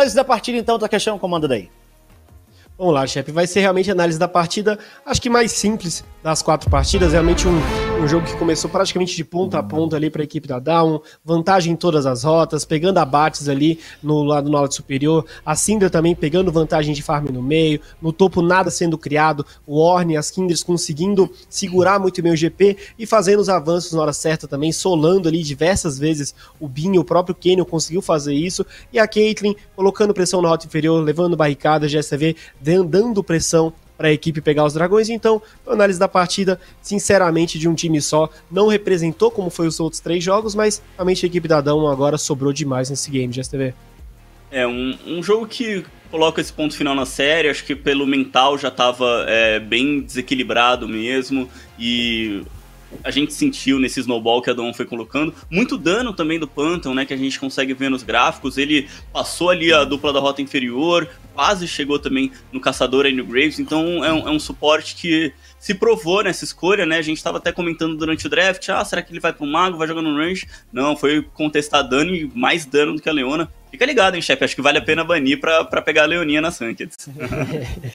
análise da partida, então, da tá questão, comanda daí. Vamos lá, chefe. Vai ser realmente a análise da partida, acho que mais simples das quatro partidas. Realmente um um jogo que começou praticamente de ponta a ponta ali para a equipe da Down, vantagem em todas as rotas, pegando abates ali no lado no lado superior, a Cinder também pegando vantagem de farm no meio, no topo nada sendo criado, o Orne, as Kinders conseguindo segurar muito bem o GP e fazendo os avanços na hora certa também, solando ali diversas vezes o Binho, o próprio Kenyon conseguiu fazer isso, e a Caitlyn colocando pressão na rota inferior, levando barricada, GSV dando pressão para a equipe pegar os dragões. Então, análise da partida, sinceramente, de um time só, não representou como foi os outros três jogos, mas realmente a equipe da Dão agora sobrou demais nesse game, GSTV. É, um, um jogo que coloca esse ponto final na série. Acho que pelo mental já estava é, bem desequilibrado mesmo. E a gente sentiu nesse snowball que a Dawn foi colocando. Muito dano também do Phantom, né? Que a gente consegue ver nos gráficos. Ele passou ali a dupla da rota inferior, quase chegou também no Caçador e no Graves, então é um, é um suporte que se provou nessa escolha, né? A gente estava até comentando durante o draft, ah, será que ele vai pro Mago, vai jogar no range? Não, foi contestar dano e mais dano do que a Leona. Fica ligado, hein, chefe? Acho que vale a pena banir pra, pra pegar a Leoninha nas rankeds.